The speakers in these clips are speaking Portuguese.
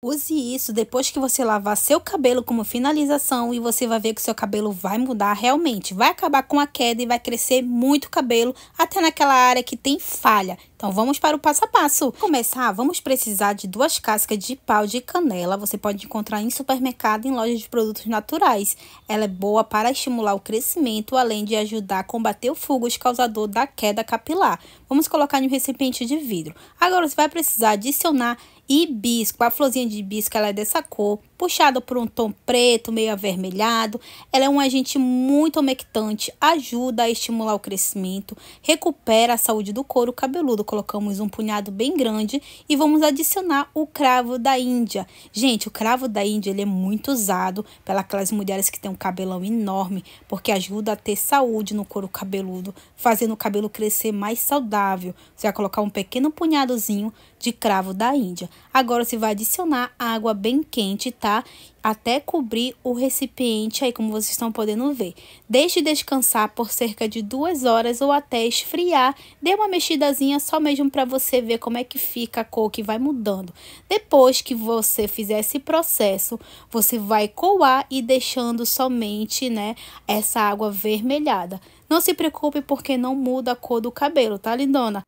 Use isso depois que você lavar seu cabelo como finalização e você vai ver que seu cabelo vai mudar realmente. Vai acabar com a queda e vai crescer muito cabelo até naquela área que tem falha. Então vamos para o passo a passo. Começar, vamos precisar de duas cascas de pau de canela. Você pode encontrar em supermercado e em lojas de produtos naturais. Ela é boa para estimular o crescimento, além de ajudar a combater o fungos causador da queda capilar. Vamos colocar em um recipiente de vidro. Agora você vai precisar adicionar hibisco, a florzinha de hibisco, ela é dessa cor, puxada por um tom preto, meio avermelhado. Ela é um agente muito umectante, ajuda a estimular o crescimento, recupera a saúde do couro cabeludo. Colocamos um punhado bem grande e vamos adicionar o cravo da Índia. Gente, o cravo da Índia ele é muito usado pelas mulheres que têm um cabelão enorme, porque ajuda a ter saúde no couro cabeludo, fazendo o cabelo crescer mais saudável. Você vai colocar um pequeno punhadozinho de cravo da Índia. Agora você vai adicionar água bem quente, tá? Até cobrir o recipiente aí, como vocês estão podendo ver. Deixe descansar por cerca de duas horas ou até esfriar. Dê uma mexidazinha só mesmo para você ver como é que fica a cor que vai mudando. Depois que você fizer esse processo, você vai coar e deixando somente, né, essa água vermelhada. Não se preocupe porque não muda a cor do cabelo, tá, lindona?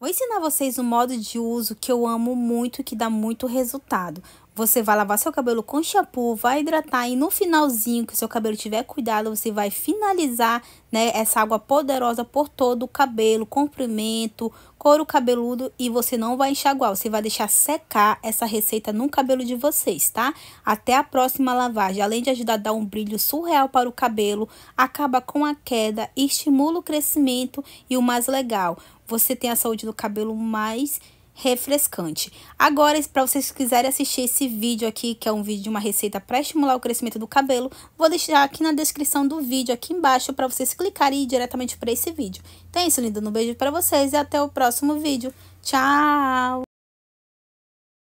Vou ensinar vocês um modo de uso que eu amo muito e que dá muito resultado. Você vai lavar seu cabelo com shampoo, vai hidratar e no finalzinho que seu cabelo tiver cuidado, você vai finalizar, né, essa água poderosa por todo o cabelo, comprimento, couro cabeludo e você não vai enxaguar, você vai deixar secar essa receita no cabelo de vocês, tá? Até a próxima lavagem, além de ajudar a dar um brilho surreal para o cabelo, acaba com a queda, estimula o crescimento e o mais legal, você tem a saúde do cabelo mais refrescante. Agora, para vocês quiserem assistir esse vídeo aqui, que é um vídeo de uma receita para estimular o crescimento do cabelo, vou deixar aqui na descrição do vídeo, aqui embaixo, para vocês clicarem diretamente para esse vídeo. Então é isso, lindo. Um beijo para vocês e até o próximo vídeo. Tchau!